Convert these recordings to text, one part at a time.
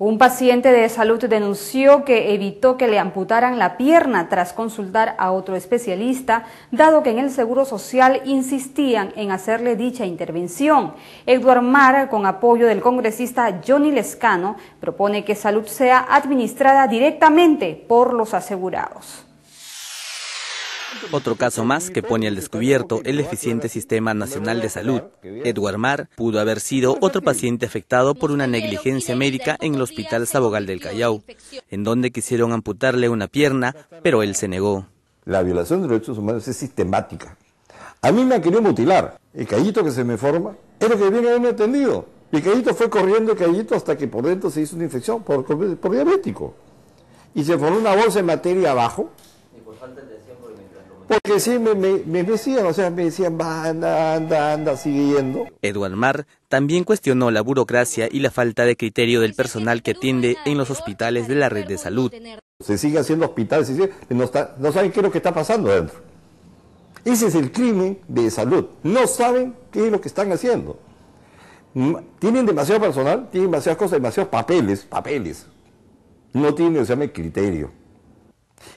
Un paciente de salud denunció que evitó que le amputaran la pierna tras consultar a otro especialista, dado que en el Seguro Social insistían en hacerle dicha intervención. Eduard Mar, con apoyo del congresista Johnny Lescano, propone que salud sea administrada directamente por los asegurados. Otro caso más que pone al descubierto el eficiente Sistema Nacional de Salud. Edward Mar pudo haber sido otro paciente afectado por una negligencia médica en el Hospital Sabogal del Callao, en donde quisieron amputarle una pierna, pero él se negó. La violación de derechos humanos es sistemática. A mí me ha querido mutilar. El callito que se me forma es lo que bien haberme atendido. El callito fue corriendo el callito hasta que por dentro se hizo una infección por, por diabético. Y se formó una bolsa de materia abajo. Y porque sí me, me, decían, o sea, me decían, anda, anda, anda, siguiendo. Eduard Mar también cuestionó la burocracia y la falta de criterio del personal que atiende en los hospitales de la red de salud. Se sigue haciendo hospitales, y no, saben qué es lo que está pasando adentro. Ese es el crimen de salud. No saben qué es lo que están haciendo. Mm, tienen demasiado personal, tienen demasiadas cosas, demasiados papeles, papeles. No tienen, o sea, criterio.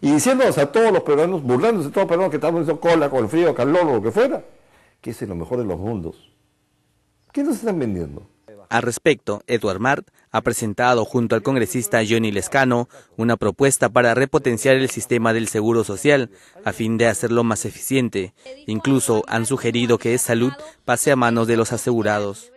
Y diciéndonos a todos los peruanos, burlándose de todos los peruanos que estamos haciendo cola con el frío, calor o lo que fuera, que es lo mejor de los mundos. ¿Qué nos están vendiendo? Al respecto, Edward Mart ha presentado junto al congresista Johnny Lescano una propuesta para repotenciar el sistema del seguro social a fin de hacerlo más eficiente. Incluso han sugerido que Salud pase a manos de los asegurados.